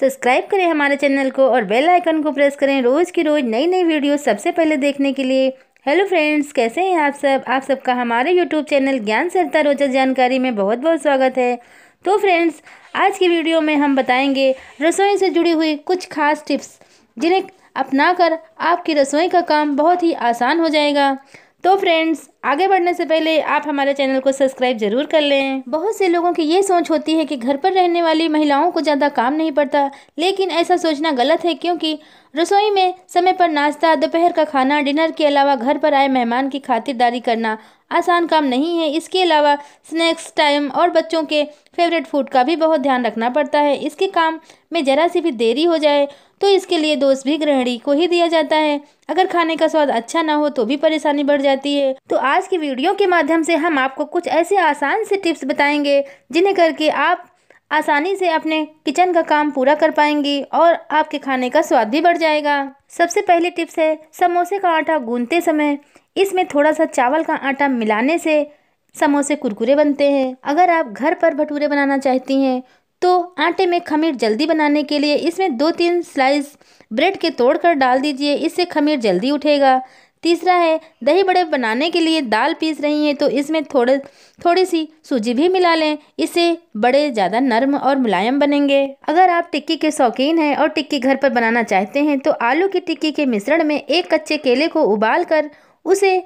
subscribe करें हमारे channel को और बेल आइकन को प्रेस करें रोज़ की रोज़ नई नई वीडियो सबसे पहले देखने के लिए हेलो फ्रेंड्स कैसे हैं आप सब आप सबका हमारे यूट्यूब चैनल ज्ञान सरता रोचक जानकारी में बहुत बहुत स्वागत है तो फ्रेंड्स आज की वीडियो में हम बताएंगे रसोई से जुड़ी हुई कुछ खास टिप्स जिन्हें अपनाकर आपकी रसोई का काम बहुत ही आसान हो जाएगा तो फ्रेंड्स आगे बढ़ने से पहले आप हमारे चैनल को सब्सक्राइब जरूर कर लें बहुत से लोगों की ये सोच होती है कि घर पर रहने वाली महिलाओं को ज़्यादा काम नहीं पड़ता लेकिन ऐसा सोचना गलत है क्योंकि रसोई में समय पर नाश्ता दोपहर का खाना डिनर के अलावा घर पर आए मेहमान की खातिरदारी करना आसान काम नहीं है इसके अलावा स्नैक्स टाइम और बच्चों के फेवरेट फूड का भी बहुत ध्यान रखना पड़ता है इसके काम में ज़रा सी भी देरी हो जाए तो इसके लिए दोष भी गृहिणी को ही दिया जाता है अगर खाने का स्वाद अच्छा ना हो तो भी परेशानी बढ़ जाती है तो आज की वीडियो के माध्यम से हम आपको कुछ ऐसे आसान से टिप्स बताएंगे जिन्हें करके आप आसानी से अपने किचन का काम पूरा कर पाएंगी और आपके खाने का स्वाद भी बढ़ जाएगा सबसे पहली टिप्स है समोसे का आटा गूंदते समय इसमें थोड़ा सा चावल का आटा मिलाने से समोसे कुरकुरे बनते हैं अगर आप घर पर भटूरे बनाना चाहती हैं तो आटे में खमीर जल्दी बनाने के लिए इसमें दो तीन स्लाइस ब्रेड के तोड़ कर डाल दीजिए इससे खमीर जल्दी उठेगा तीसरा है दही बड़े बनाने के लिए दाल पीस रही हैं तो इसमें थोड़े थोड़ी सी सूजी भी मिला लें इससे बड़े ज़्यादा नरम और मुलायम बनेंगे अगर आप टिक्की के शौकीन हैं और टिक्की घर पर बनाना चाहते हैं तो आलू की टिक्की के मिश्रण में एक कच्चे केले को उबाल कर उसे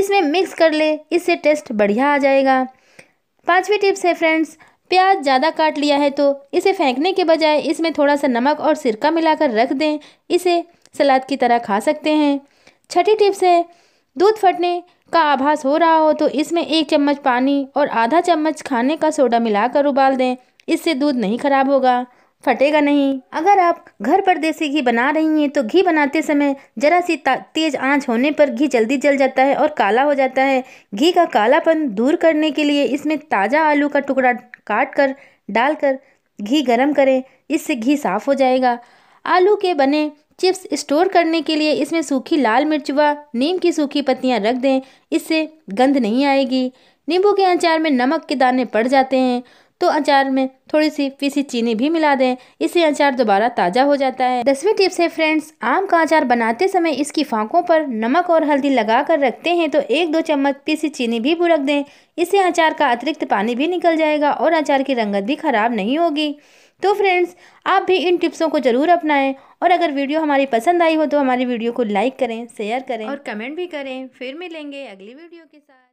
इसमें मिक्स कर ले इससे टेस्ट बढ़िया आ जाएगा पाँचवीं टिप्स है फ्रेंड्स प्याज ज़्यादा काट लिया है तो इसे फेंकने के बजाय इसमें थोड़ा सा नमक और सिरका मिलाकर रख दें इसे सलाद की तरह खा सकते हैं छठी टिप्स है दूध फटने का आभास हो रहा हो तो इसमें एक चम्मच पानी और आधा चम्मच खाने का सोडा मिलाकर उबाल दें इससे दूध नहीं खराब होगा फटेगा नहीं अगर आप घर पर देसी घी बना रही हैं तो घी बनाते समय ज़रा सी तेज़ आंच होने पर घी जल्दी जल जाता है और काला हो जाता है घी का कालापन दूर करने के लिए इसमें ताज़ा आलू का टुकड़ा काट कर डालकर घी गर्म करें इससे घी साफ़ हो जाएगा आलू के बने चिप्स स्टोर करने के लिए इसमें सूखी लाल मिर्च व नीम की सूखी पत्तियां रख दें इससे गंध नहीं आएगी नींबू के अचार में नमक के दाने पड़ जाते हैं तो अचार में थोड़ी सी पीसी चीनी भी मिला दें इससे अचार दोबारा ताज़ा हो जाता है दसवीं टिप्स है फ्रेंड्स आम का अचार बनाते समय इसकी फांकों पर नमक और हल्दी लगा कर रखते हैं तो एक दो चम्मच पीसी चीनी भी भुरक दें इससे अचार का अतिरिक्त पानी भी निकल जाएगा और अचार की रंगत भी ख़राब नहीं होगी तो फ्रेंड्स आप भी इन टिप्सों को ज़रूर अपनाएं और अगर वीडियो हमारी पसंद आई हो तो हमारी वीडियो को लाइक करें शेयर करें और कमेंट भी करें फिर मिलेंगे अगली वीडियो के साथ